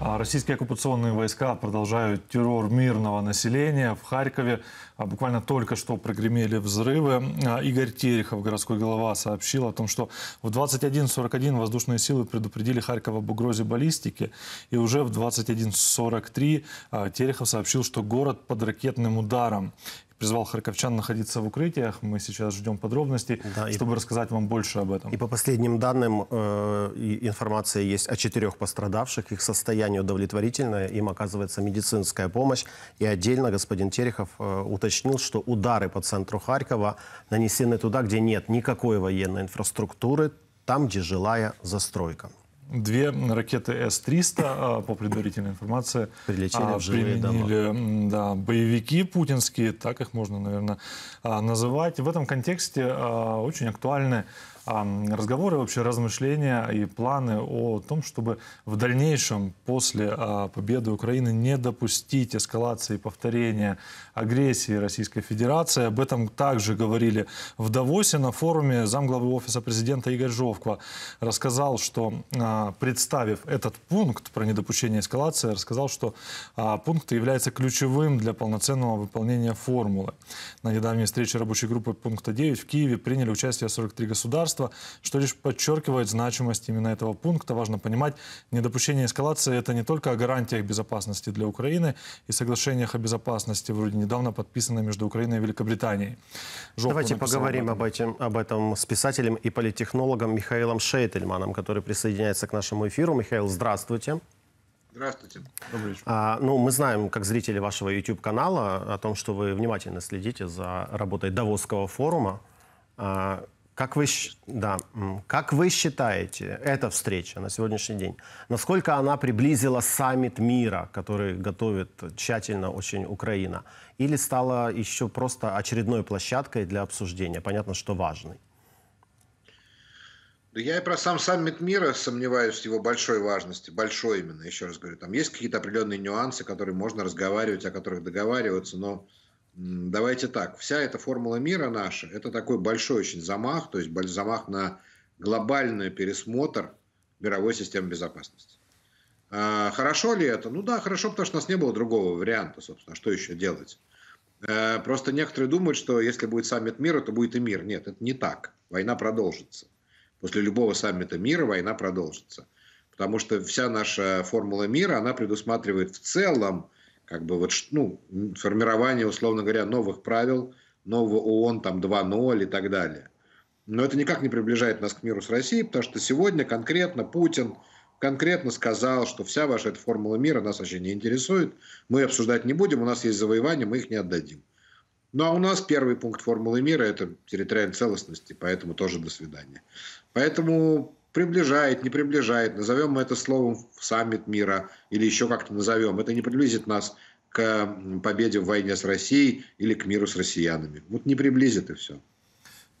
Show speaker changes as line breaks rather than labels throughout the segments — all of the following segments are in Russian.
А российские оккупационные войска продолжают террор мирного населения. В Харькове а буквально только что прогремели взрывы. А Игорь Терехов, городской голова, сообщил о том, что в 21.41 воздушные силы предупредили Харьков об угрозе баллистики. И уже в 21.43 Терехов сообщил, что город под ракетным ударом призвал харьковчан находиться в укрытиях. Мы сейчас ждем подробностей, да, чтобы и... рассказать вам больше
об этом. И по последним данным э, информация есть о четырех пострадавших. Их состояние удовлетворительное, им оказывается медицинская помощь. И отдельно господин Терехов э, уточнил, что удары по центру Харькова нанесены туда, где нет никакой военной инфраструктуры, там, где жилая застройка.
Две ракеты С-300, а, по предварительной информации, Прилетели а, применили Да, боевики путинские, так их можно, наверное, а, называть. В этом контексте очень актуальная разговоры, вообще размышления и планы о том, чтобы в дальнейшем после а, победы Украины не допустить эскалации повторения агрессии Российской Федерации. Об этом также говорили в Давосе на форуме замглавы Офиса президента Игорь Жовко. Рассказал, что а, представив этот пункт про недопущение эскалации, рассказал, что а, пункт является ключевым для полноценного выполнения формулы. На недавней встрече рабочей группы пункта 9 в Киеве приняли участие 43 государства государства, что лишь подчеркивает значимость именно этого пункта. Важно понимать, недопущение эскалации – это не только о гарантиях безопасности для Украины и соглашениях о безопасности, вроде недавно подписано между Украиной и Великобританией. Жопу Давайте поговорим об этом. об этом с писателем и
политтехнологом Михаилом Шейтельманом, который присоединяется к нашему эфиру. Михаил, здравствуйте.
Здравствуйте.
Добрый вечер.
А, ну, мы знаем, как зрители вашего YouTube-канала, о том, что вы внимательно следите за работой Давосского форума. А, как вы, да, как вы считаете, эта встреча на сегодняшний день, насколько она приблизила саммит мира, который готовит тщательно очень Украина, или стала еще просто очередной площадкой для обсуждения, понятно, что важной?
Да я и про сам саммит мира сомневаюсь в его большой важности, большой именно, еще раз говорю. Там есть какие-то определенные нюансы, которые можно разговаривать, о которых договариваться, но давайте так, вся эта формула мира наша, это такой большой очень замах, то есть замах на глобальный пересмотр мировой системы безопасности. А, хорошо ли это? Ну да, хорошо, потому что у нас не было другого варианта, собственно, что еще делать. Э, просто некоторые думают, что если будет саммит мира, то будет и мир. Нет, это не так. Война продолжится. После любого саммита мира война продолжится. Потому что вся наша формула мира, она предусматривает в целом как бы вот, ну, формирование, условно говоря, новых правил, нового ООН там 2.0 и так далее. Но это никак не приближает нас к миру с Россией, потому что сегодня конкретно Путин конкретно сказал, что вся ваша эта формула мира нас вообще не интересует, мы обсуждать не будем, у нас есть завоевания, мы их не отдадим. Ну а у нас первый пункт формулы мира – это территориальная целостность, и поэтому тоже до свидания. Поэтому приближает, не приближает, назовем мы это словом саммит мира или еще как-то назовем, это не приблизит нас к победе в войне с Россией или к миру с россиянами. Вот не приблизит и все.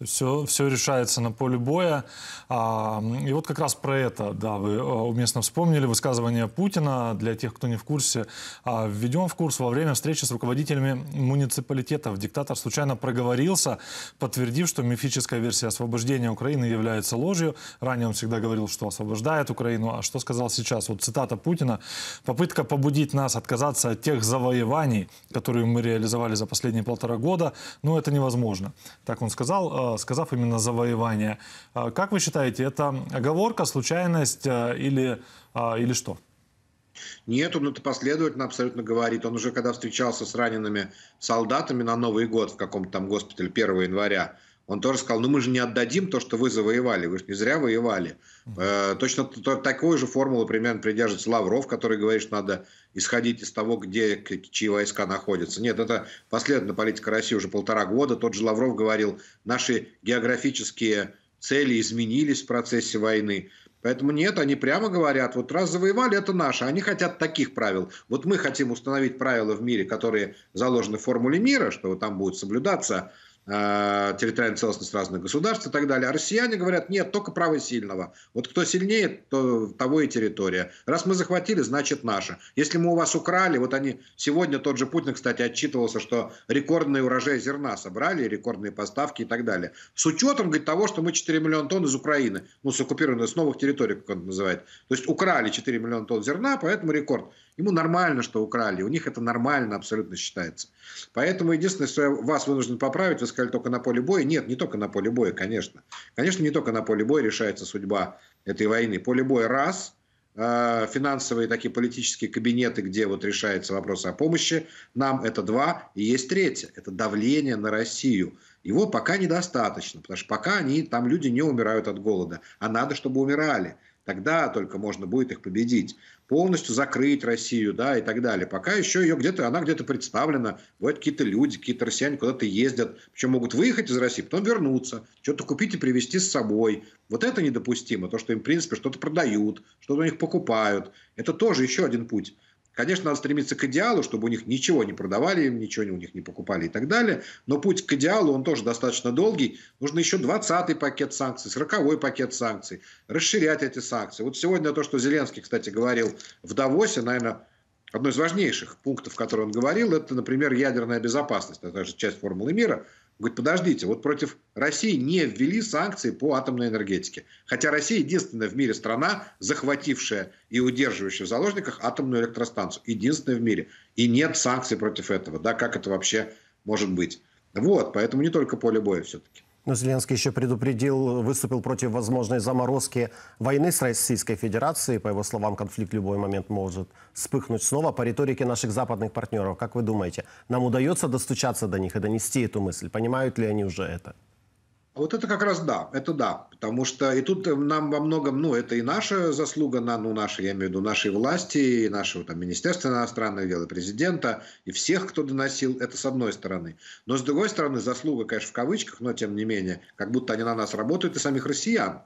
Все, все решается на поле боя. А, и вот как раз про это, да, вы э, уместно вспомнили высказывание Путина. Для тех, кто не в курсе, а, введем в курс. Во время встречи с руководителями муниципалитетов диктатор случайно проговорился, подтвердив, что мифическая версия освобождения Украины является ложью. Ранее он всегда говорил, что освобождает Украину. А что сказал сейчас? Вот цитата Путина. «Попытка побудить нас отказаться от тех завоеваний, которые мы реализовали за последние полтора года, ну это невозможно». Так он сказал э, сказав именно завоевание. Как вы считаете, это оговорка, случайность или, или а, что?
Нет, он это последовательно абсолютно говорит. Он уже когда встречался с ранеными солдатами на Новый год в каком-то там госпитале 1 января он тоже сказал, ну мы же не отдадим то, что вы завоевали, вы же не зря воевали. Э, точно то, же формулы примерно придерживается Лавров, который говорит, что надо исходить из того, где чьи войска находятся. Нет, это последняя политика России уже полтора года. Тот же Лавров говорил, наши географические цели изменились в процессе войны. Поэтому нет, они прямо говорят, вот раз завоевали, это наше. Они хотят таких правил. Вот мы хотим установить правила в мире, которые заложены в формуле мира, что там будет соблюдаться Э, территориальную целостность разных государств и так далее. А россияне говорят, нет, только право сильного. Вот кто сильнее, то того и территория. Раз мы захватили, значит наша. Если мы у вас украли, вот они, сегодня тот же Путин, кстати, отчитывался, что рекордные урожаи зерна собрали, рекордные поставки и так далее. С учетом, говорит, того, что мы 4 миллиона тонн из Украины, ну, с оккупированной с новых территорий, как он называет. То есть украли 4 миллиона тонн зерна, поэтому рекорд. Ему нормально, что украли. У них это нормально абсолютно считается. Поэтому единственное, что я вас вынужден поправить, вы сказали только на поле боя. Нет, не только на поле боя, конечно. Конечно, не только на поле боя решается судьба этой войны. Поле боя раз э, – финансовые такие политические кабинеты, где вот решается вопрос о помощи. Нам это два. И есть третье. Это давление на Россию. Его пока недостаточно, потому что пока они, там люди не умирают от голода. А надо, чтобы умирали. Тогда только можно будет их победить. Полностью закрыть Россию, да, и так далее. Пока еще ее где-то, она где-то представлена. Вот какие-то люди, какие-то россияне куда-то ездят. Причем могут выехать из России, потом вернуться. Что-то купить и привезти с собой. Вот это недопустимо. То, что им, в принципе, что-то продают, что-то у них покупают. Это тоже еще один путь. Конечно, надо стремиться к идеалу, чтобы у них ничего не продавали, им ничего у них не покупали и так далее. Но путь к идеалу, он тоже достаточно долгий. Нужно еще 20-й пакет санкций, 40-й пакет санкций, расширять эти санкции. Вот сегодня то, что Зеленский, кстати, говорил в Давосе, наверное, одно из важнейших пунктов, которые он говорил, это, например, ядерная безопасность. Это а же часть формулы мира – Говорит, подождите, вот против России не ввели санкции по атомной энергетике. Хотя Россия единственная в мире страна, захватившая и удерживающая в заложниках атомную электростанцию. Единственная в мире. И нет санкций против этого. Да, как это вообще может быть? Вот, поэтому не только поле боя все-таки.
Но Зеленский еще предупредил, выступил против возможной заморозки войны с Российской Федерацией. По его словам, конфликт в любой момент может вспыхнуть снова. По риторике наших западных партнеров, как вы думаете, нам удается достучаться до них и донести эту мысль? Понимают ли они уже это?
Вот это как раз да, это да, потому что и тут нам во многом, ну, это и наша заслуга, на, ну, наша, я имею в виду, нашей власти, и нашего там Министерства иностранных дел, и президента, и всех, кто доносил, это с одной стороны. Но с другой стороны, заслуга, конечно, в кавычках, но тем не менее, как будто они на нас работают и самих россиян.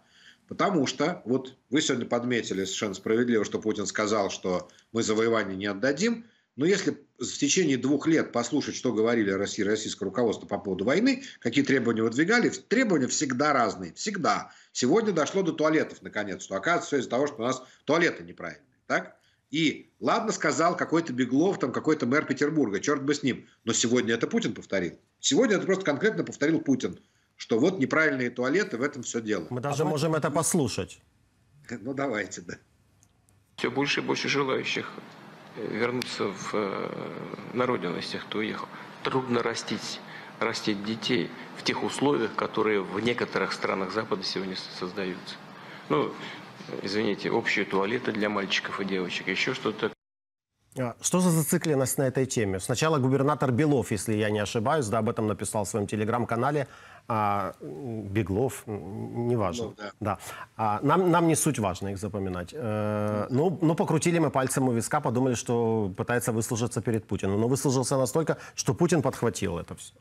Потому что, вот вы сегодня подметили совершенно справедливо, что Путин сказал, что мы завоевание не отдадим – но если в течение двух лет послушать, что говорили Россия, российское руководство по поводу войны, какие требования выдвигали, требования всегда разные, всегда. Сегодня дошло до туалетов, наконец, что оказывается все из-за того, что у нас туалеты неправильные, так? И ладно сказал какой-то Беглов, там какой-то мэр Петербурга, черт бы с ним, но сегодня это Путин повторил. Сегодня это просто конкретно повторил Путин, что вот неправильные туалеты, в этом все дело. Мы а даже а можем это послушать. Ну давайте, да. Все больше и больше желающих вернуться в, э, на родину из тех, кто уехал. Трудно растить,
растить детей в тех условиях, которые в некоторых странах Запада сегодня
создаются. Ну, извините, общие туалеты для мальчиков и девочек, еще что-то
а, что за зацикленность на этой теме? Сначала губернатор Белов, если я не ошибаюсь, да, об этом написал в своем телеграм-канале. А, Беглов, неважно. Ну, да. Да. А, нам, нам не суть важно их запоминать. Э, ну, ну, покрутили мы пальцем у виска, подумали, что пытается выслужиться перед Путиным. Но выслужился настолько, что Путин подхватил это все.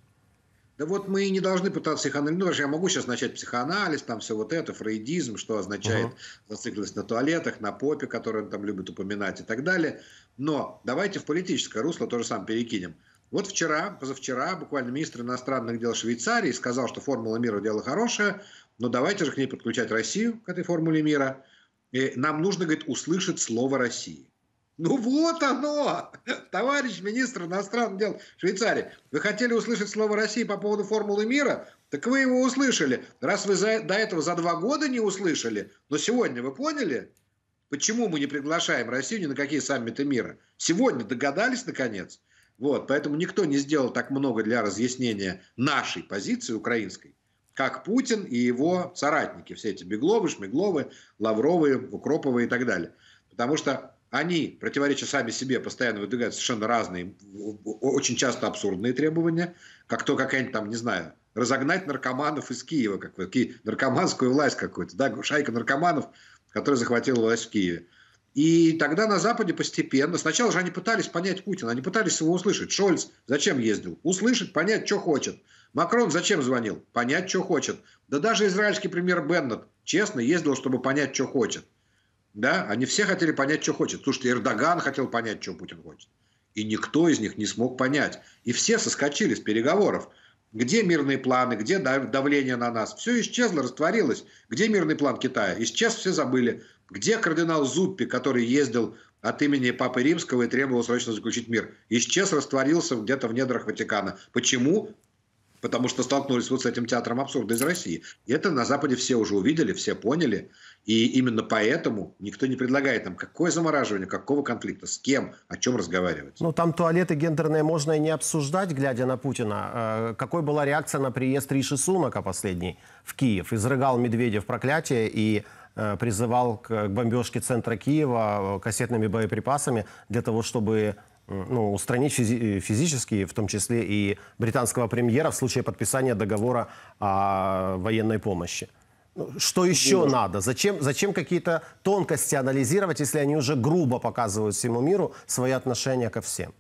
Да вот мы и не должны пытаться психоанализировать. Ну, я могу сейчас начать психоанализ, там все вот это, фрейдизм, что означает uh-huh. зацикленность на туалетах, на попе, которую он там любит упоминать и так далее. Но давайте в политическое русло тоже сам перекинем. Вот вчера, позавчера, буквально министр иностранных дел Швейцарии сказал, что формула мира – дело хорошее, но давайте же к ней подключать Россию, к этой формуле мира. И нам нужно, говорит, услышать слово России. Ну вот оно, товарищ министр иностранных дел Швейцарии. Вы хотели услышать слово России по поводу формулы мира? Так вы его услышали. Раз вы за, до этого за два года не услышали, но сегодня вы поняли, почему мы не приглашаем Россию ни на какие саммиты мира? Сегодня догадались наконец? Вот, поэтому никто не сделал так много для разъяснения нашей позиции украинской, как Путин и его соратники, все эти Бегловы, Шмегловы, Лавровы, Укроповы и так далее. Потому что они, противореча сами себе, постоянно выдвигают совершенно разные, очень часто абсурдные требования, как то какая-нибудь там, не знаю, разогнать наркоманов из Киева, как ки, наркоманскую власть какую-то, да, шайка наркоманов, которая захватила власть в Киеве. И тогда на Западе постепенно, сначала же они пытались понять Путина, они пытались его услышать. Шольц зачем ездил? Услышать, понять, что хочет. Макрон зачем звонил? Понять, что хочет. Да даже израильский премьер Беннет честно ездил, чтобы понять, что хочет. Да? Они все хотели понять, что хочет. Слушайте, Эрдоган хотел понять, что Путин хочет. И никто из них не смог понять. И все соскочили с переговоров. Где мирные планы, где давление на нас? Все исчезло, растворилось. Где мирный план Китая? Исчез, все забыли. Где кардинал Зуппи, который ездил от имени Папы Римского и требовал срочно заключить мир? Исчез, растворился где-то в недрах Ватикана. Почему? Потому что столкнулись вот с этим театром абсурда из России. И это на Западе все уже увидели, все поняли. И именно поэтому никто не предлагает нам, какое замораживание, какого конфликта, с кем, о чем разговаривать.
Ну, там туалеты гендерные можно и не обсуждать, глядя на Путина. Э, какой была реакция на приезд Риши Сунака последний в Киев? Изрыгал Медведев проклятие и э, призывал к бомбежке центра Киева э, кассетными боеприпасами для того, чтобы ну, устранить физи физически, в том числе и британского премьера в случае подписания договора о военной помощи. Что еще да. надо? Зачем, зачем какие-то тонкости анализировать, если они уже грубо показывают всему
миру свои отношения ко всем?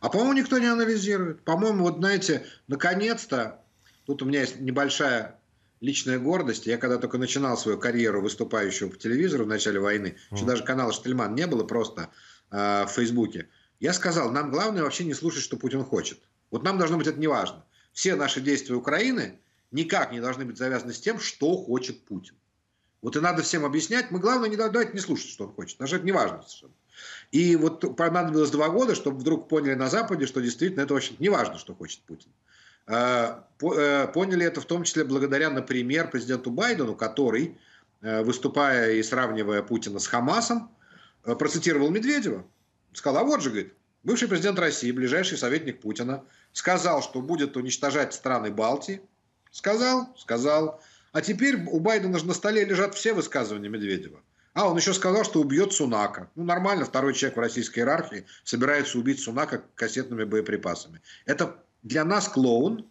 А по-моему, никто не анализирует. По-моему, вот знаете, наконец-то, тут у меня есть небольшая личная гордость. Я когда только начинал свою карьеру выступающего по телевизору в начале войны, mm. еще даже канала Штельман не было просто э, в Фейсбуке, я сказал, нам главное вообще не слушать, что Путин хочет. Вот нам должно быть это неважно. Все наши действия Украины – никак не должны быть завязаны с тем, что хочет Путин. Вот и надо всем объяснять. Мы, главное, не, давайте не слушать, что он хочет. Даже это не важно совершенно. И вот понадобилось два года, чтобы вдруг поняли на Западе, что действительно это очень не важно, что хочет Путин. А, э, поняли это в том числе благодаря, например, президенту Байдену, который, э, выступая и сравнивая Путина с Хамасом, э, процитировал Медведева. Сказал, а вот же, говорит, бывший президент России, ближайший советник Путина, сказал, что будет уничтожать страны Балтии, Сказал, сказал. А теперь у Байдена же на столе лежат все высказывания Медведева. А, он еще сказал, что убьет Сунака. Ну, нормально, второй человек в российской иерархии собирается убить Сунака кассетными боеприпасами. Это для нас клоун,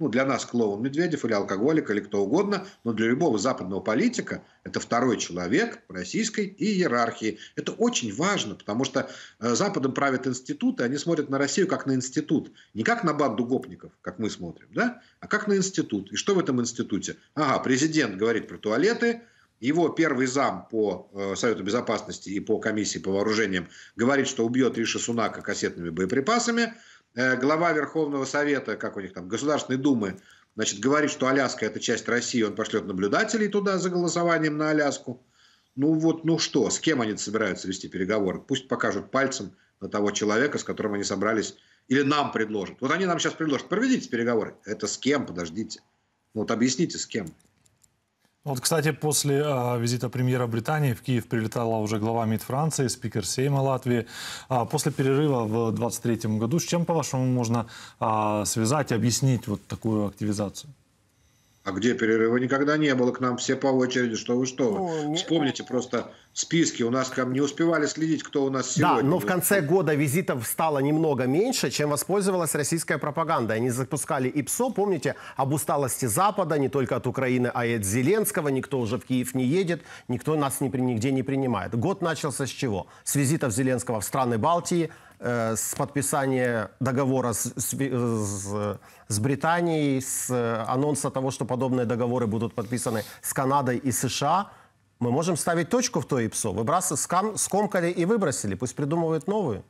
ну, для нас клоун Медведев или алкоголик, или кто угодно, но для любого западного политика это второй человек в российской иерархии. Это очень важно, потому что э, Западом правят институты, они смотрят на Россию как на институт. Не как на банду гопников, как мы смотрим, да? а как на институт. И что в этом институте? Ага, президент говорит про туалеты, его первый зам по э, Совету Безопасности и по комиссии по вооружениям говорит, что убьет Риша Сунака кассетными боеприпасами – Э, глава Верховного Совета, как у них там, Государственной Думы, значит, говорит, что Аляска – это часть России, он пошлет наблюдателей туда за голосованием на Аляску. Ну вот, ну что, с кем они собираются вести переговоры? Пусть покажут пальцем на того человека, с которым они собрались, или нам предложат. Вот они нам сейчас предложат, проведите переговоры. Это с кем, подождите. Ну вот объясните, с кем.
Вот, кстати, после э, визита премьера Британии в Киев прилетала уже глава МИД Франции, спикер Сейма Латвии. А после перерыва в 2023 году с чем, по-вашему, можно э, связать объяснить вот такую активизацию?
А где перерыва никогда не было, к нам все по очереди, что вы, что Ну, Вспомните не... просто списки, у нас там не успевали следить, кто у нас сегодня. Да, но в
конце года визитов стало немного меньше, чем воспользовалась российская пропаганда. Они запускали ИПСО, помните, об усталости Запада, не только от Украины, а и от Зеленского. Никто уже в Киев не едет, никто нас ни, нигде не принимает. Год начался с чего? С визитов Зеленского в страны Балтии, Э, с подписания договора с, с, э, с Британией, с э, анонса того, что подобные договоры будут подписаны с Канадой и США, мы можем ставить точку в то ИПСО. Выбрасы скам, скомкали и выбросили, пусть придумывают новые.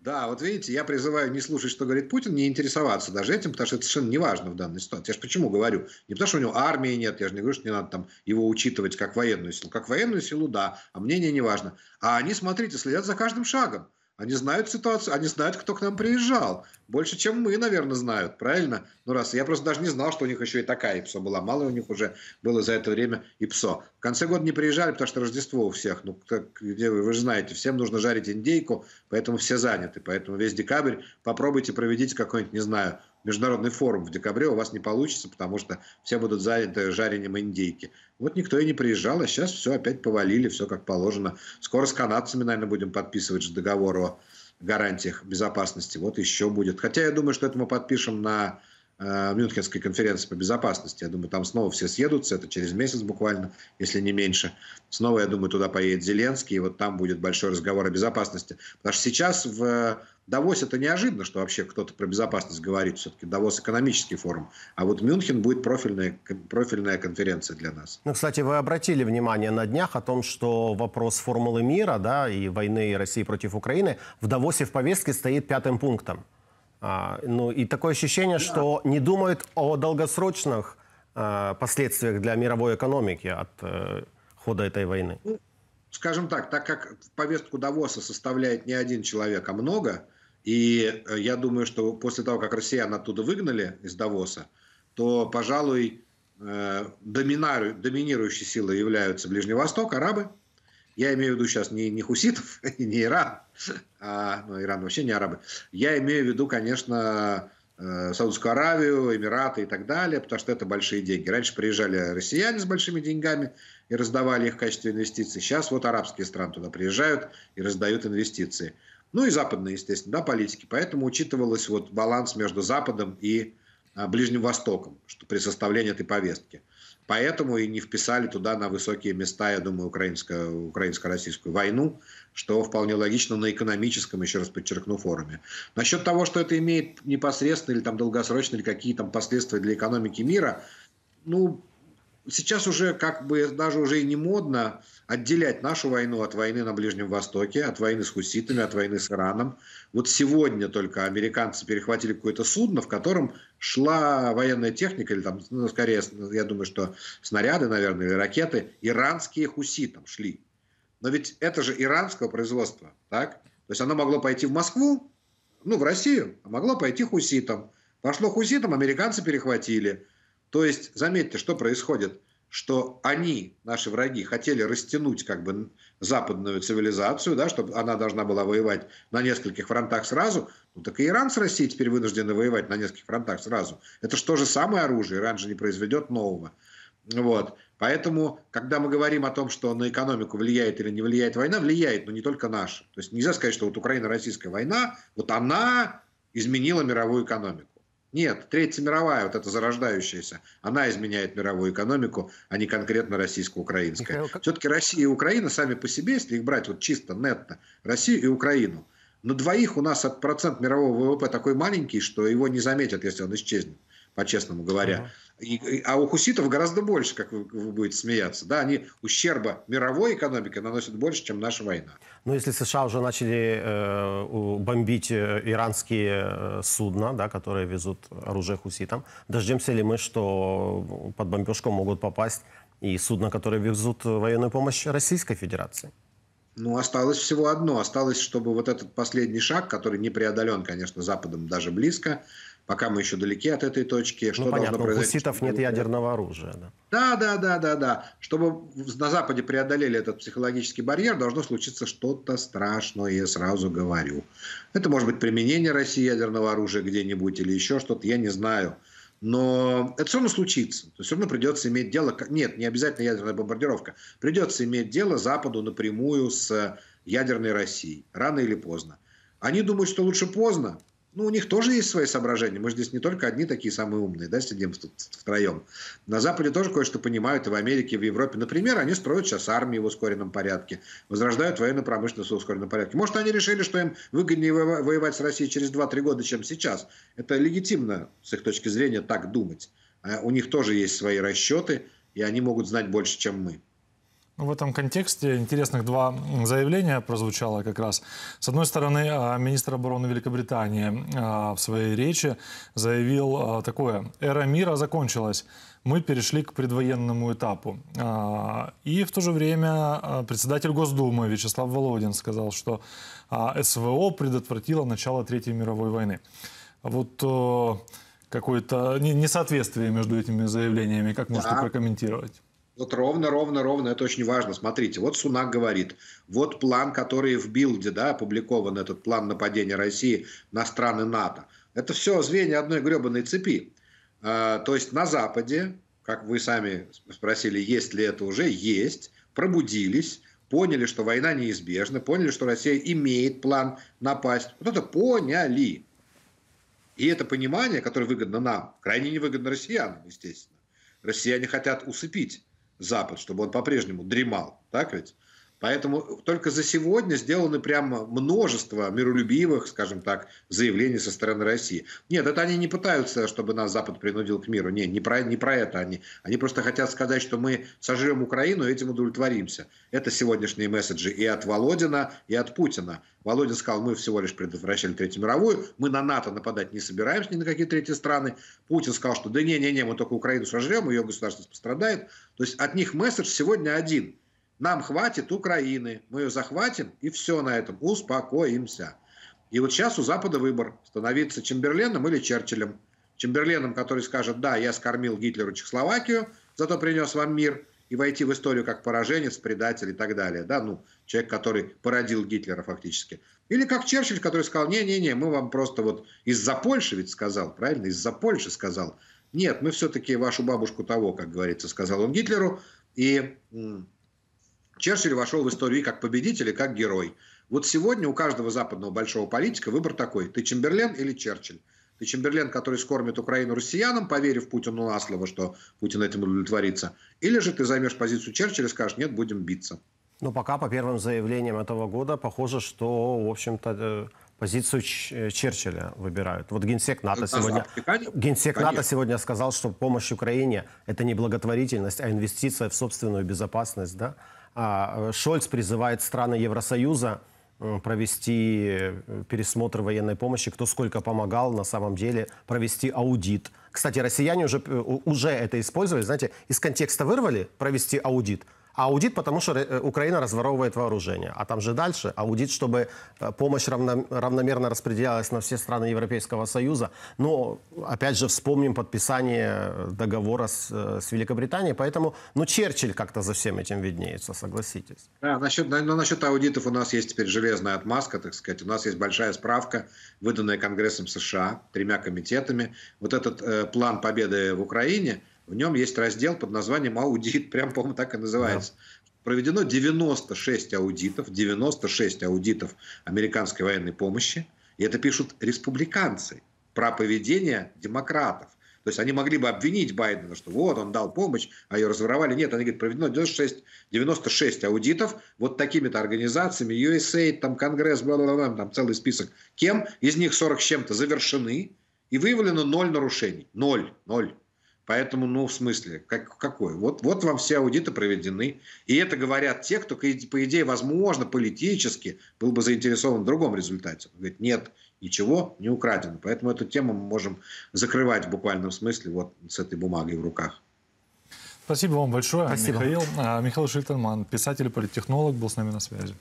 Да, вот видите, я призываю не слушать, что говорит Путин, не интересоваться даже этим, потому что это совершенно не важно в данной ситуации. Я же почему говорю? Не потому, что у него армии нет, я же не говорю, что не надо там его учитывать как военную силу. Как военную силу, да, а мнение не важно. А они, смотрите, следят за каждым шагом. Они знают ситуацию, они знают, кто к нам приезжал. Больше, чем мы, наверное, знают, правильно? Ну, раз, я просто даже не знал, что у них еще и такая ИПСО была. Мало у них уже было за это время ИПСО. В конце года не приезжали, потому что Рождество у всех. Ну, как, где вы, вы же знаете, всем нужно жарить индейку, поэтому все заняты. Поэтому весь декабрь попробуйте, проведите какой-нибудь, не знаю, международный форум в декабре, у вас не получится, потому что все будут заняты жарением индейки. Вот никто и не приезжал, а сейчас все опять повалили, все как положено. Скоро с канадцами, наверное, будем подписывать же договор о гарантиях безопасности. Вот еще будет. Хотя я думаю, что это мы подпишем на Э, Мюнхенской конференции по безопасности. Я думаю, там снова все съедутся, это через месяц буквально, если не меньше. Снова, я думаю, туда поедет Зеленский, и вот там будет большой разговор о безопасности. Потому что сейчас в э, Давосе это неожиданно, что вообще кто-то про безопасность говорит. Все-таки Давос экономический форум. А вот Мюнхен будет профильная, профильная конференция для нас.
Ну, кстати, вы обратили внимание на днях о том, что вопрос формулы мира да, и войны России против Украины в Давосе в повестке стоит пятым пунктом. А, ну и такое ощущение, что не думают о долгосрочных а, последствиях для мировой экономики от
а, хода этой войны. Ну, скажем так, так как повестку Давоса составляет не один человек, а много, и э, я думаю, что после того, как россиян оттуда выгнали из Давоса, то, пожалуй, э, доминирующей силой являются Ближний Восток, арабы – я имею в виду сейчас не, не хуситов и не Иран, а, ну, Иран вообще не арабы. Я имею в виду, конечно, э, Саудовскую Аравию, Эмираты и так далее, потому что это большие деньги. Раньше приезжали россияне с большими деньгами и раздавали их в качестве инвестиций. Сейчас вот арабские страны туда приезжают и раздают инвестиции. Ну и западные, естественно, да, политики. Поэтому учитывалось вот баланс между Западом и а, Ближним Востоком что при составлении этой повестки. Поэтому и не вписали туда на высокие места, я думаю, украинско- украинско-российскую войну, что вполне логично на экономическом, еще раз подчеркну, форуме. Насчет того, что это имеет непосредственно или там долгосрочно, или какие там последствия для экономики мира, ну, сейчас уже как бы даже уже и не модно отделять нашу войну от войны на Ближнем Востоке, от войны с хуситами, от войны с Ираном. Вот сегодня только американцы перехватили какое-то судно, в котором шла военная техника, или там, ну, скорее, я думаю, что снаряды, наверное, или ракеты, иранские хуситам шли. Но ведь это же иранского производства, так? То есть оно могло пойти в Москву, ну, в Россию, а могло пойти хуситам. Пошло хуситам, американцы перехватили – то есть, заметьте, что происходит, что они, наши враги, хотели растянуть как бы западную цивилизацию, да, чтобы она должна была воевать на нескольких фронтах сразу, ну так и Иран с Россией теперь вынуждены воевать на нескольких фронтах сразу. Это же то же самое оружие, Иран же не произведет нового. Вот. Поэтому, когда мы говорим о том, что на экономику влияет или не влияет война, влияет, но не только наша. То есть нельзя сказать, что вот Украина-российская война, вот она изменила мировую экономику. Нет, Третья мировая, вот эта зарождающаяся, она изменяет мировую экономику, а не конкретно российско-украинская. Михаил, Все-таки Россия и Украина сами по себе, если их брать вот чисто, нетто, Россию и Украину, на двоих у нас процент мирового ВВП такой маленький, что его не заметят, если он исчезнет по-честному говоря. И, а у хуситов гораздо больше, как вы, вы будете смеяться. Да, они ущерба мировой экономике наносят больше, чем наша война.
Но ну, если США уже начали э, бомбить э, иранские э, судна, да, которые везут оружие хуситам, дождемся ли мы, что под бомбежку могут попасть и судна, которые везут военную помощь Российской Федерации?
Ну, осталось всего одно. Осталось, чтобы вот этот последний шаг, который не преодолен, конечно, Западом даже близко, пока мы еще далеки от этой точки. Ну, что ну, понятно, у хуситов нет ядерного оружия. Да. да, да, да, да, да. Чтобы на Западе преодолели этот психологический барьер, должно случиться что-то страшное, я сразу говорю. Это может быть применение России ядерного оружия где-нибудь или еще что-то, я не знаю. Но это все равно случится. То есть все равно придется иметь дело... Нет, не обязательно ядерная бомбардировка. Придется иметь дело Западу напрямую с ядерной Россией. Рано или поздно. Они думают, что лучше поздно, ну, у них тоже есть свои соображения. Мы же здесь не только одни такие самые умные, да, сидим тут втроем. На Западе тоже кое-что понимают, и в Америке, и в Европе. Например, они строят сейчас армии в ускоренном порядке, возрождают военную промышленность в ускоренном порядке. Может, они решили, что им выгоднее воевать с Россией через 2-3 года, чем сейчас. Это легитимно, с их точки зрения, так думать. А у них тоже есть свои расчеты, и они могут знать больше, чем мы.
Ну, в этом контексте интересных два заявления прозвучало как раз. С одной стороны, а, министр обороны Великобритании а, в своей речи заявил а, такое. «Эра мира закончилась. Мы перешли к предвоенному этапу». И в то же время председатель Госдумы Вячеслав Володин сказал, что СВО предотвратило начало Третьей мировой войны. Вот э, какое-то несоответствие между этими заявлениями, как можете да. прокомментировать?
Вот ровно, ровно, ровно, это очень важно. Смотрите, вот Сунак говорит, вот план, который в Билде, да, опубликован этот план нападения России на страны НАТО. Это все звенья одной гребаной цепи. А, то есть на Западе, как вы сами спросили, есть ли это уже, есть, пробудились, поняли, что война неизбежна, поняли, что Россия имеет план напасть. Вот это поняли. И это понимание, которое выгодно нам, крайне невыгодно россиянам, естественно. Россияне хотят усыпить Запад, чтобы он по-прежнему дремал, так ведь? Поэтому только за сегодня сделаны прямо множество миролюбивых, скажем так, заявлений со стороны России. Нет, это они не пытаются, чтобы нас Запад принудил к миру. Нет, не про, не про это они. Они просто хотят сказать, что мы сожрем Украину и этим удовлетворимся. Это сегодняшние месседжи и от Володина, и от Путина. Володин сказал, мы всего лишь предотвращали Третью мировую, мы на НАТО нападать не собираемся ни на какие третьи страны. Путин сказал, что да не-не-не, мы только Украину сожрем, ее государство пострадает. То есть от них месседж сегодня один – нам хватит Украины, мы ее захватим, и все на этом, успокоимся. И вот сейчас у Запада выбор, становиться Чемберленом или Черчиллем. Чемберленом, который скажет, да, я скормил Гитлеру Чехословакию, зато принес вам мир, и войти в историю как пораженец, предатель и так далее. Да, ну, человек, который породил Гитлера фактически. Или как Черчилль, который сказал, не-не-не, мы вам просто вот из-за Польши ведь сказал, правильно, из-за Польши сказал. Нет, мы все-таки вашу бабушку того, как говорится, сказал он Гитлеру, и Черчилль вошел в историю и как победитель, и как герой. Вот сегодня у каждого западного большого политика выбор такой. Ты Чемберлен или Черчилль? Ты Чемберлен, который скормит Украину россиянам, поверив Путину на слово, что Путин этим удовлетворится. Или же ты займешь позицию Черчилля и скажешь, нет, будем биться.
Но ну, пока по первым заявлениям этого года похоже, что, в общем-то, э, позицию э, Черчилля выбирают. Вот генсек НАТО сегодня, генсек Конечно. НАТО сегодня сказал, что помощь Украине – это не благотворительность, а инвестиция в собственную безопасность, да? А, э, Шольц призывает страны Евросоюза э, провести э, пересмотр военной помощи, кто сколько помогал на самом деле, провести аудит. Кстати, россияне уже, уже это использовали, знаете, из контекста вырвали провести аудит, Аудит, потому что э, Украина разворовывает вооружение. А там же дальше аудит, чтобы э, помощь равномерно распределялась на все страны Европейского Союза. Но, опять же, вспомним подписание э, договора с, с Великобританией. Поэтому, ну, Черчилль как-то за всем этим виднеется, согласитесь.
Да, насчет, ну, насчет аудитов у нас есть теперь железная отмазка, так сказать. У нас есть большая справка, выданная Конгрессом США, тремя комитетами. Вот этот э, план победы в Украине – в нем есть раздел под названием «Аудит», прям, по-моему, так и называется. Да. Проведено 96 аудитов, 96 аудитов американской военной помощи. И это пишут республиканцы про поведение демократов. То есть они могли бы обвинить Байдена, что вот он дал помощь, а ее разворовали. Нет, они говорят, проведено 96, 96 аудитов вот такими-то организациями, USA, там Конгресс, бла-бла-бла, там целый список. Кем? Из них 40 с чем-то завершены, и выявлено ноль нарушений. Ноль, ноль. Поэтому, ну, в смысле, как, какой? Вот, вот вам все аудиты проведены. И это говорят те, кто, по идее, возможно, политически был бы заинтересован в другом результате. Он говорит, нет, ничего не украдено. Поэтому эту тему мы можем закрывать в буквальном смысле вот с этой бумагой в руках.
Спасибо вам большое, Спасибо. Михаил. А, Михаил Шильтенман, писатель и политтехнолог, был с нами на связи.